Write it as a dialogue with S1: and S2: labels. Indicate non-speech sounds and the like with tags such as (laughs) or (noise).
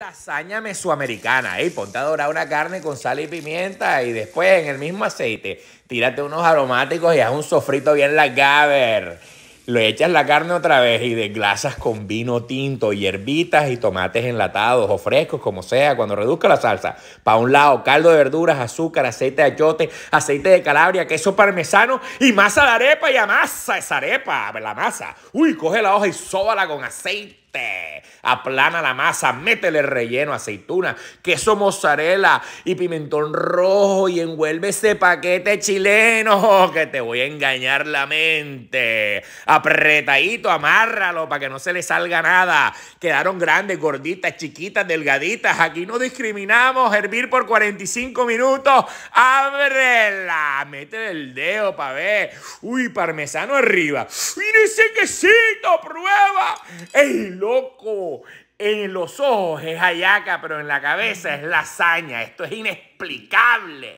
S1: Hazaña mesoamericana, ¿eh? ponte a dorar una carne con sal y pimienta y después en el mismo aceite tírate unos aromáticos y haz un sofrito bien lagaver. Lo echas la carne otra vez y desglasas con vino tinto y y tomates enlatados o frescos, como sea, cuando reduzca la salsa. Para un lado, caldo de verduras, azúcar, aceite de achote, aceite de calabria, queso parmesano y masa de arepa y masa esa arepa, la masa. Uy, coge la hoja y sóbala con aceite aplana la masa, métele relleno, aceituna, queso mozzarella y pimentón rojo y envuelve ese paquete chileno (laughs) que te voy a engañar la mente. Apretadito, amárralo para que no se le salga nada. Quedaron grandes, gorditas, chiquitas, delgaditas. Aquí no discriminamos. Hervir por 45 minutos. Ábrela, métele el dedo para ver. Uy, parmesano arriba. Mira ese quesito, prueba. ¡Ey, loco! En los ojos es ayaca, pero en la cabeza es lasaña. Esto es inexplicable.